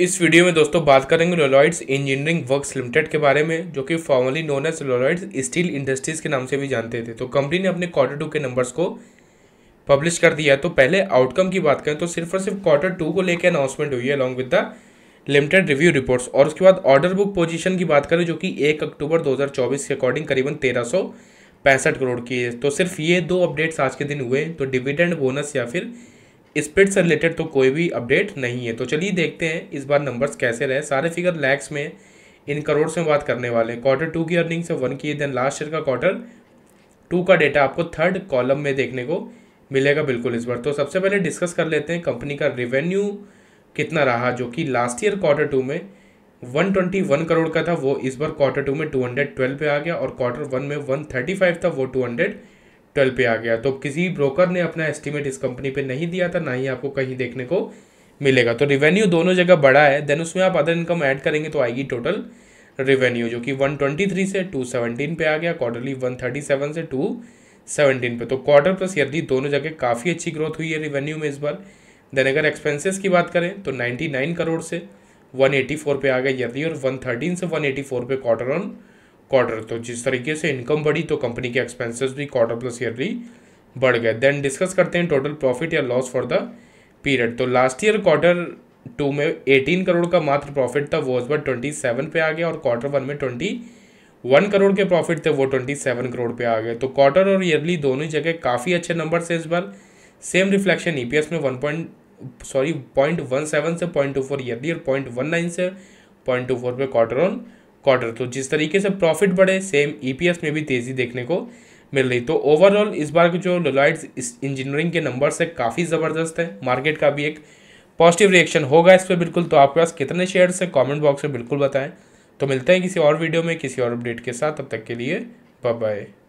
इस वीडियो में दोस्तों बात करेंगे लोलॉइड्स इंजीनियरिंग वर्क्स लिमिटेड के बारे में जो कि formally known as Lloyds steel industries के नाम से भी जानते थे तो कंपनी ने अपने क्वार्टर टू के नंबर्स को पब्लिश कर दिया तो पहले आउटकम की बात करें तो सिर्फ और सिर्फ क्वार्टर टू को लेकर अनाउंसमेंट हुई है along with the limited review reports और उसके बाद ऑर्डर बुक पोजिशन की बात करें जो कि एक अक्टूबर दो के अकॉर्डिंग करीबन तेरह सौ पैंसठ करोड़ की है तो सिर्फ ये दो अपडेट्स आज के दिन हुए तो डिविडेंड बोनस या फिर स्प्रिट से रिलेटेड तो कोई भी अपडेट नहीं है तो चलिए देखते हैं इस बार नंबर्स कैसे रहे सारे फिगर लैक्स में इन करोड़ में बात करने वाले हैं क्वार्टर टू की अर्निंग से वन की देन लास्ट ईयर का क्वार्टर टू का डेटा आपको थर्ड कॉलम में देखने को मिलेगा बिल्कुल इस बार तो सबसे पहले डिस्कस कर लेते हैं कंपनी का रेवेन्यू कितना रहा जो कि लास्ट ईयर क्वार्टर टू में वन ट्वेंटी वन करोड़ का था वो इस बार क्वार्टर टू में टू हंड्रेड ट्वेल्व पे आ गया और क्वार्टर वन में वन थर्टी फाइव था वो टू हंड्रेड ट्वेल्व पे आ गया तो किसी ब्रोकर ने अपना एस्टिमेट इस कंपनी पे नहीं दिया था ना ही आपको कहीं देखने को मिलेगा तो रिवेन्यू दोनों जगह बड़ा है देन उसमें आप अदर इनकम ऐड करेंगे तो आएगी टोटल रेवेन्यू जो कि 123 से 217 पे आ गया क्वार्टरली 137 से 217 पे तो क्वार्टर प्लस ईयरली दोनों जगह काफ़ी अच्छी ग्रोथ हुई है रेवेन्यू में इस बार देन अगर एक्सपेंसेस की बात करें तो 99 करोड़ से 184 पे आ गया यदि और 113 से 184 पे क्वार्टर ऑन क्वार्टर तो जिस तरीके से इनकम बढ़ी तो कंपनी के एक्सपेंसेस भी क्वार्टर प्लस ईयरली बढ़ गए देन डिस्कस करते हैं टोटल प्रॉफिट या लॉस फॉर द पीरियड तो लास्ट ईयर क्वार्टर टू में एटीन करोड़ का मात्र प्रॉफिट था वो इस बार ट्वेंटी सेवन पे आ गया और क्वार्टर वन में ट्वेंटी वन करोड़ के प्रॉफिट थे वो ट्वेंटी सेवन करोड़ पे आ गए तो क्वार्टर और ईयरली दोनों जगह काफ़ी अच्छे नंबर से इस बार सेम रिफ्लेक्शन ई में one point sorry point one seven से पॉइंट टू फोर ईयरली और पॉइंट वन नाइन से पॉइंट टू फोर पे क्वार्टर ऑन क्वार्टर तो जिस तरीके से प्रॉफिट बढ़े सेम ईपीएस e में भी तेज़ी देखने को मिल रही तो ओवरऑल इस बार जो लोलाइट इंजीनियरिंग के नंबर्स है काफ़ी ज़बरदस्त है मार्केट का भी एक पॉजिटिव रिएक्शन होगा इस पर बिल्कुल तो आपके पास कितने शेयर्स हैं कमेंट बॉक्स में बिल्कुल बताएं तो मिलते हैं किसी और वीडियो में किसी और अपडेट के साथ तब तक के लिए बाय बाय